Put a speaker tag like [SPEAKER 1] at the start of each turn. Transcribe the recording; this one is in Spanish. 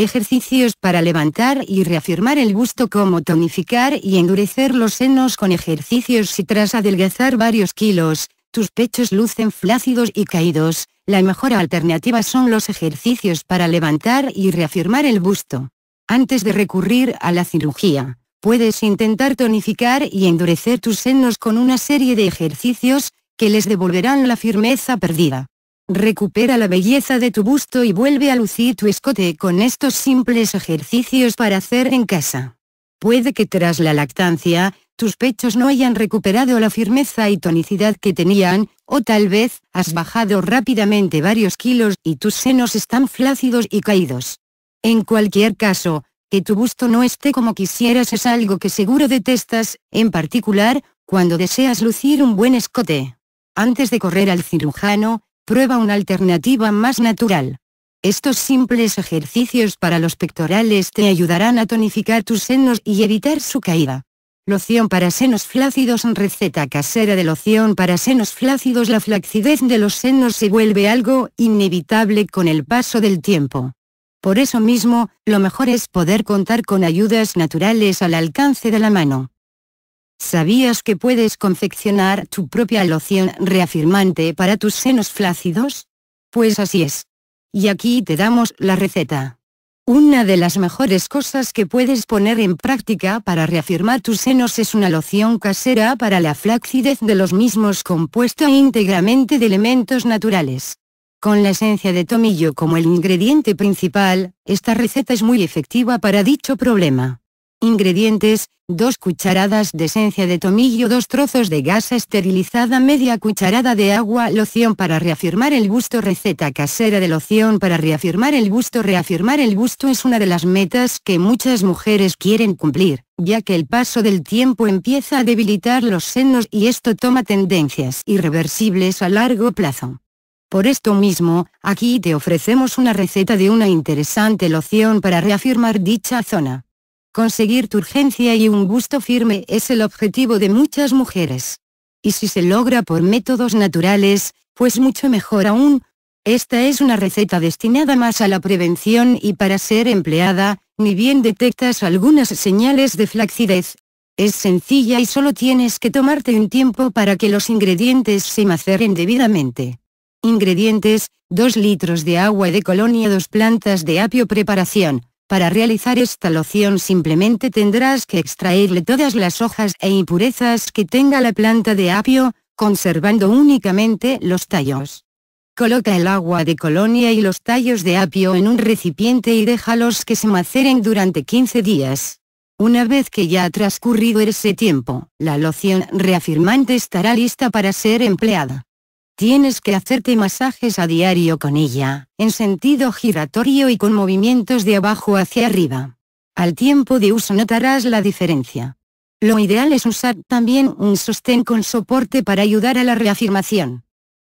[SPEAKER 1] Ejercicios para levantar y reafirmar el busto como tonificar y endurecer los senos con ejercicios si tras adelgazar varios kilos, tus pechos lucen flácidos y caídos, la mejor alternativa son los ejercicios para levantar y reafirmar el busto. Antes de recurrir a la cirugía, puedes intentar tonificar y endurecer tus senos con una serie de ejercicios, que les devolverán la firmeza perdida. Recupera la belleza de tu busto y vuelve a lucir tu escote con estos simples ejercicios para hacer en casa. Puede que tras la lactancia, tus pechos no hayan recuperado la firmeza y tonicidad que tenían, o tal vez, has bajado rápidamente varios kilos y tus senos están flácidos y caídos. En cualquier caso, que tu busto no esté como quisieras es algo que seguro detestas, en particular, cuando deseas lucir un buen escote. Antes de correr al cirujano, prueba una alternativa más natural. Estos simples ejercicios para los pectorales te ayudarán a tonificar tus senos y evitar su caída. Loción para senos flácidos Receta casera de loción para senos flácidos La flacidez de los senos se vuelve algo inevitable con el paso del tiempo. Por eso mismo, lo mejor es poder contar con ayudas naturales al alcance de la mano. ¿Sabías que puedes confeccionar tu propia loción reafirmante para tus senos flácidos? Pues así es. Y aquí te damos la receta. Una de las mejores cosas que puedes poner en práctica para reafirmar tus senos es una loción casera para la flacidez de los mismos compuesta íntegramente de elementos naturales. Con la esencia de tomillo como el ingrediente principal, esta receta es muy efectiva para dicho problema. Ingredientes, 2 cucharadas de esencia de tomillo 2 trozos de gasa esterilizada media cucharada de agua loción para reafirmar el gusto receta casera de loción para reafirmar el gusto reafirmar el gusto es una de las metas que muchas mujeres quieren cumplir, ya que el paso del tiempo empieza a debilitar los senos y esto toma tendencias irreversibles a largo plazo. Por esto mismo, aquí te ofrecemos una receta de una interesante loción para reafirmar dicha zona. Conseguir tu urgencia y un gusto firme es el objetivo de muchas mujeres. Y si se logra por métodos naturales, pues mucho mejor aún. Esta es una receta destinada más a la prevención y para ser empleada, ni bien detectas algunas señales de flacidez. Es sencilla y solo tienes que tomarte un tiempo para que los ingredientes se maceren debidamente. Ingredientes, 2 litros de agua de colonia 2 plantas de apio Preparación, para realizar esta loción simplemente tendrás que extraerle todas las hojas e impurezas que tenga la planta de apio, conservando únicamente los tallos. Coloca el agua de colonia y los tallos de apio en un recipiente y déjalos que se maceren durante 15 días. Una vez que ya ha transcurrido ese tiempo, la loción reafirmante estará lista para ser empleada. Tienes que hacerte masajes a diario con ella, en sentido giratorio y con movimientos de abajo hacia arriba. Al tiempo de uso notarás la diferencia. Lo ideal es usar también un sostén con soporte para ayudar a la reafirmación.